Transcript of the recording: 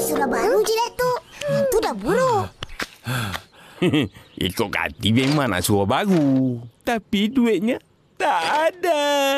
surah baru je, tu Itu dah buruk. Ikut kati memang nak surah baru. Tapi duitnya tak ada.